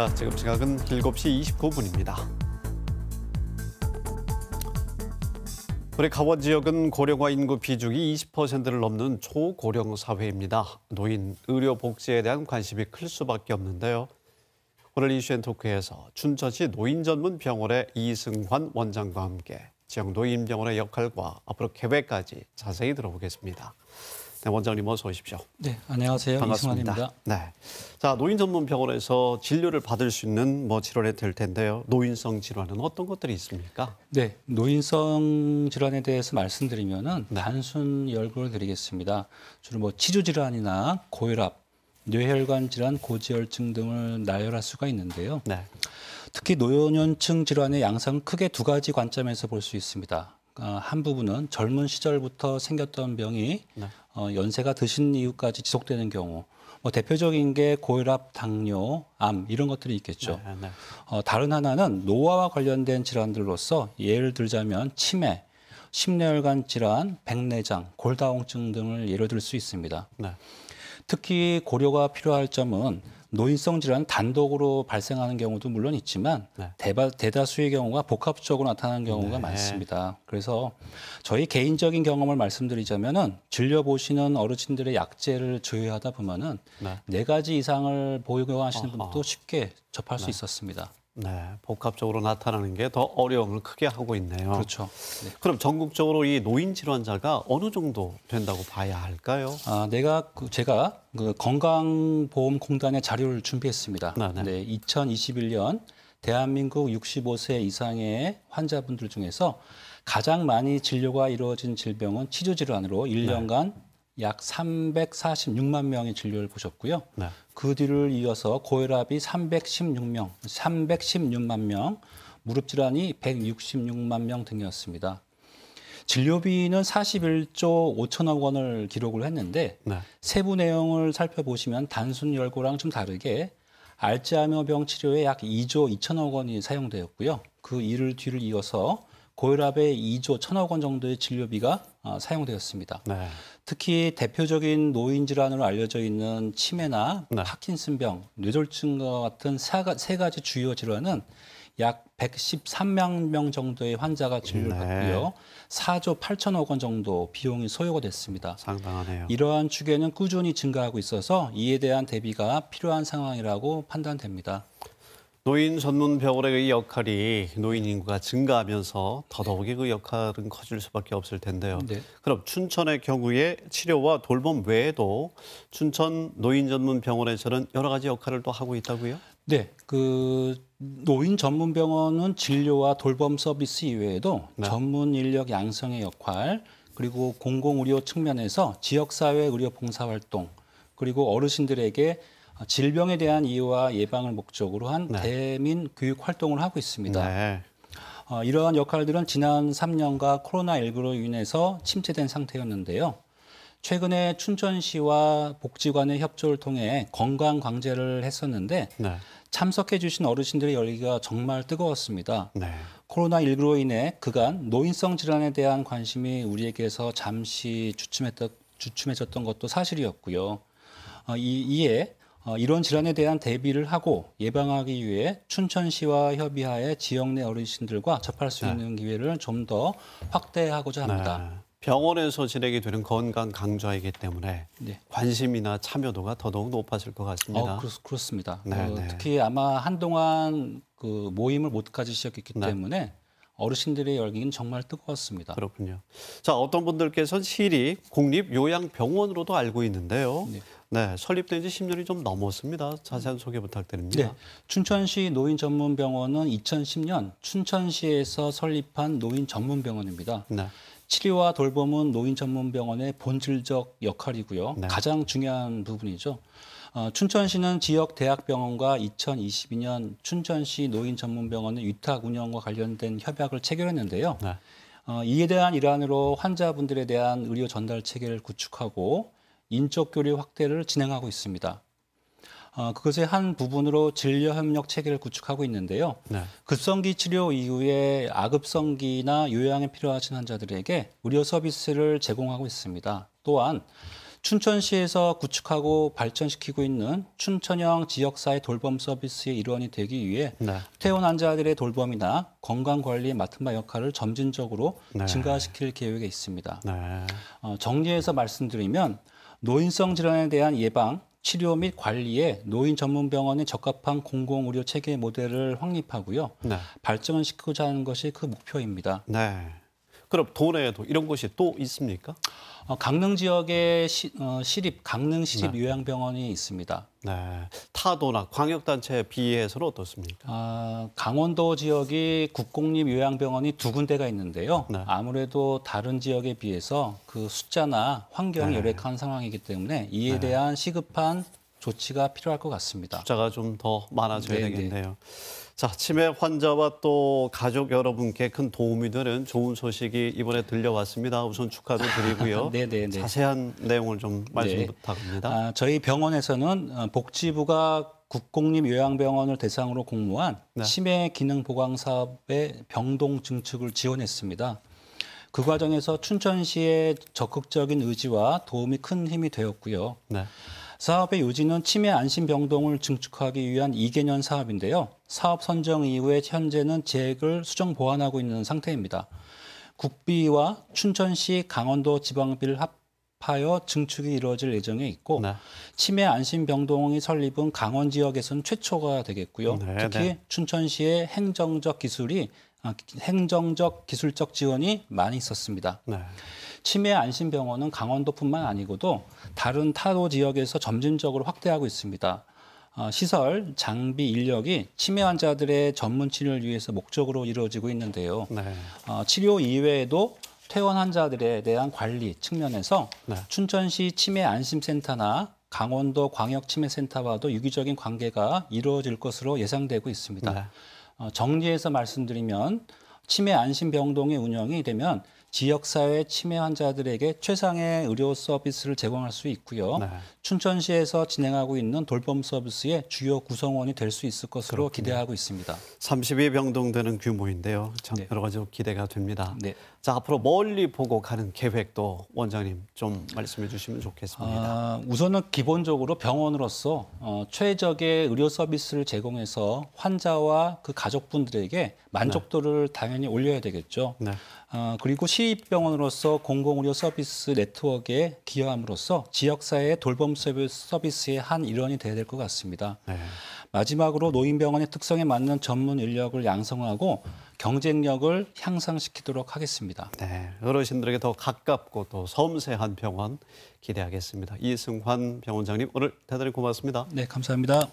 시차, 아, 지금 시각은 7시 29분입니다. 우리 강원 지역은 고령화 인구 비중이 20%를 넘는 초고령 사회입니다. 노인, 의료 복지에 대한 관심이 클 수밖에 없는데요. 오늘 이슈앤토크에서 춘천시 노인전문병원의 이승환 원장과 함께 지역 노인병원의 역할과 앞으로 계획까지 자세히 들어보겠습니다. 네, 원장님 어서 오십시오. 네, 안녕하세요. 반갑습니다. 이승환입니다. 네. 자, 노인 전문 병원에서 진료를 받을 수 있는 뭐 질환이 될 텐데요. 노인성 질환은 어떤 것들이 있습니까? 네, 노인성 질환에 대해서 말씀드리면은 네. 단순 열거를 드리겠습니다. 주로 뭐 치주 질환이나 고혈압, 뇌혈관 질환, 고지혈증 등을 나열할 수가 있는데요. 네. 특히 노년층 질환의 양상 크게 두 가지 관점에서 볼 수 있습니다. 어, 한 부분은 젊은 시절부터 생겼던 병이 네. 어, 연세가 드신 이후까지 지속되는 경우 뭐 대표적인 게 고혈압, 당뇨, 암 이런 것들이 있겠죠. 네, 네. 어, 다른 하나는 노화와 관련된 질환들로서 예를 들자면 치매, 심뇌혈관 질환, 백내장, 골다공증 등을 예로 들 수 있습니다. 네. 특히 고려가 필요할 점은 노인성 질환 단독으로 발생하는 경우도 물론 있지만 네. 대바, 대다수의 경우가 복합적으로 나타나는 경우가 네. 많습니다. 그래서 저희 개인적인 경험을 말씀드리자면은 진료 보시는 어르신들의 약제를 주의하다 보면은 네, 네 가지 이상을 보유하시는 분도 쉽게 접할 수 네. 있었습니다. 네, 복합적으로 나타나는 게 더 어려움을 크게 하고 있네요. 그렇죠. 네. 그럼 전국적으로 이 노인 질환자가 어느 정도 된다고 봐야 할까요? 아, 내가 그 제가 그 건강보험공단의 자료를 준비했습니다. 네네. 네, 2021년 대한민국 65세 이상의 환자분들 중에서 가장 많이 진료가 이루어진 질병은 치료 질환으로 1년간 네. 약 346만 명의 진료를 보셨고요. 네. 그 뒤를 이어서 고혈압이 316명, 316만 명, 무릎 질환이 166만 명 등이었습니다. 진료비는 41조 5천억 원을 기록을 했는데 네. 세부 내용을 살펴보시면 단순 열고랑 좀 다르게 알츠하이머병 치료에 약 2조 2천억 원이 사용되었고요. 그 일을 뒤를 이어서 고혈압의 2조 1천억 원 정도의 진료비가 어, 사용되었습니다. 네. 특히 대표적인 노인 질환으로 알려져 있는 치매나 네. 파킨슨병, 뇌졸중과 같은 세 가지 주요 질환은 약 113만 명 정도의 환자가 진료를 네. 받고요. 4조 8천억 원 정도 비용이 소요가 됐습니다. 상당하네요. 이러한 추계는 꾸준히 증가하고 있어서 이에 대한 대비가 필요한 상황이라고 판단됩니다. 노인 전문 병원의 그 역할이 노인 인구가 증가하면서 더더욱이 그 역할은 커질 수밖에 없을 텐데요. 네. 그럼 춘천의 경우에 치료와 돌봄 외에도 춘천 노인 전문 병원에서는 여러 가지 역할을 또 하고 있다고요? 네, 그 노인 전문 병원은 진료와 돌봄 서비스 이외에도 네. 전문 인력 양성의 역할 그리고 공공의료 측면에서 지역사회 의료 봉사활동 그리고 어르신들에게 어, 질병에 대한 이유와 예방을 목적으로 한 네. 대민 교육 활동을 하고 있습니다. 네. 어, 이러한 역할들은 지난 3년과 코로나19로 인해서 침체된 상태였는데요. 최근에 춘천시와 복지관의 협조를 통해 건강 강제를 했었는데 네. 참석해 주신 어르신들의 열기가 정말 뜨거웠습니다. 네. 코로나19로 인해 그간 노인성 질환에 대한 관심이 우리에게서 잠시 주춤했던, 주춤해졌던 것도 사실이었고요. 어, 이, 이에 어, 이런 질환에 대한 대비를 하고 예방하기 위해 춘천시와 협의하에 지역 내 어르신들과 접할 수 네. 있는 기회를 좀 더 확대하고자 네. 합니다. 병원에서 진행이 되는 건강 강좌이기 때문에 네. 관심이나 참여도가 더더욱 높아질 것 같습니다. 어, 그렇, 습니다 네, 어, 네. 특히 아마 한동안 그 모임을 못 가지셨기 네. 때문에 어르신들의 열기는 정말 뜨거웠습니다. 그렇군요. 자, 어떤 분들께서는 시리 공립 요양병원으로도 알고 있는데요. 네, 설립된 지 10년이 좀 넘었습니다. 자세한 소개 부탁드립니다. 네, 춘천시 노인 전문병원은 2010년 춘천시에서 설립한 노인 전문병원입니다. 네. 치료와 돌봄은 노인 전문병원의 본질적 역할이고요. 네. 가장 중요한 부분이죠. 어, 춘천시는 지역 대학병원과 2022년 춘천시 노인 전문병원의 위탁 운영과 관련된 협약을 체결했는데요. 네. 어, 이에 대한 일환으로 환자분들에 대한 의료 전달 체계를 구축하고 인적 교류 확대를 진행하고 있습니다. 어, 그것의 한 부분으로 진료 협력 체계를 구축하고 있는데요. 네. 급성기 치료 이후에 아급성기나 요양에 필요하신 환자들에게 의료 서비스를 제공하고 있습니다. 또한 춘천시에서 구축하고 발전시키고 있는 춘천형 지역사회 돌봄 서비스의 일원이 되기 위해 네. 퇴원 환자들의 돌봄이나 건강 관리에 맡은 바 역할을 점진적으로 네. 증가시킬 계획에 있습니다. 네. 어, 정리해서 말씀드리면 노인성 질환에 대한 예방, 치료 및 관리에 노인 전문 병원에 적합한 공공 의료 체계 모델을 확립하고요. 네. 발전을 시키고자 하는 것이 그 목표입니다. 네. 그럼 도내에도 이런 곳이 또 있습니까? 어, 강릉 지역에 시, 어, 시립 강릉 시립 네. 요양병원이 있습니다. 네, 타도나 광역단체에 비해서는 어떻습니까? 아, 강원도 지역이 국공립 요양병원이 두 군데가 있는데요. 네. 아무래도 다른 지역에 비해서 그 숫자나 환경이 네. 열악한 상황이기 때문에 이에 네. 대한 시급한 조치가 필요할 것 같습니다. 숫자가 좀 더 많아져야 네, 네. 되겠네요. 자, 치매 환자와 또 가족 여러분께 큰 도움이 되는 좋은 소식이 이번에 들려왔습니다. 우선 축하도 드리고요. 네네 네, 네. 자세한 내용을 좀 네. 말씀 네. 부탁합니다. 아, 저희 병원에서는 어, 복지부가 국공립 요양병원을 대상으로 공모한 네. 치매 기능 보강 사업의 병동 증축을 지원했습니다. 그 과정에서 춘천시의 적극적인 의지와 도움이 큰 힘이 되었고요. 네. 사업의 요지는 치매 안심병동을 증축하기 위한 2개년 사업인데요. 사업 선정 이후에 현재는 계액을 수정 보완하고 있는 상태입니다. 국비와 춘천시 강원도 지방비를 합하여 증축이 이루어질 예정에 있고 네. 치매 안심병동이 설립은 강원 지역에서는 최초가 되겠고요. 네, 특히 네. 춘천시의 행정적 기술이 아, 행정적 기술적 지원이 많이 있었습니다. 네. 치매 안심병원은 강원도뿐만 아니고도 다른 타도 지역에서 점진적으로 확대하고 있습니다. 어, 시설, 장비, 인력이 치매 환자들의 전문 치료를 위해서 목적으로 이루어지고 있는데요. 네. 어, 치료 이외에도 퇴원 환자들에 대한 관리 측면에서 네. 춘천시 치매 안심센터나 강원도 광역치매센터와도 유기적인 관계가 이루어질 것으로 예상되고 있습니다. 네. 어, 정리해서 말씀드리면 치매 안심병동의 운영이 되면 지역사회 치매 환자들에게 최상의 의료 서비스를 제공할 수 있고요. 네. 춘천시에서 진행하고 있는 돌봄 서비스의 주요 구성원이 될 수 있을 것으로 그렇군요. 기대하고 있습니다. 32병동 되는 규모인데요. 참 네. 여러 가지 기대가 됩니다. 네. 자 앞으로 멀리 보고 가는 계획도 원장님 좀 말씀해 주시면 좋겠습니다. 아, 우선은 기본적으로 병원으로서 어, 최적의 의료 서비스를 제공해서 환자와 그 가족분들에게 만족도를 네. 당연히 올려야 되겠죠. 네. 아, 그리고 시립병원으로서 공공의료 서비스 네트워크에 기여함으로써 지역사회의 돌봄 서비스의 한 일원이 돼야 될 것 같습니다. 네. 마지막으로 노인병원의 특성에 맞는 전문 인력을 양성하고 경쟁력을 향상시키도록 하겠습니다. 네, 어르신들에게 더 가깝고 더 섬세한 병원 기대하겠습니다. 이승환 병원장님 오늘 대단히 고맙습니다. 네, 감사합니다.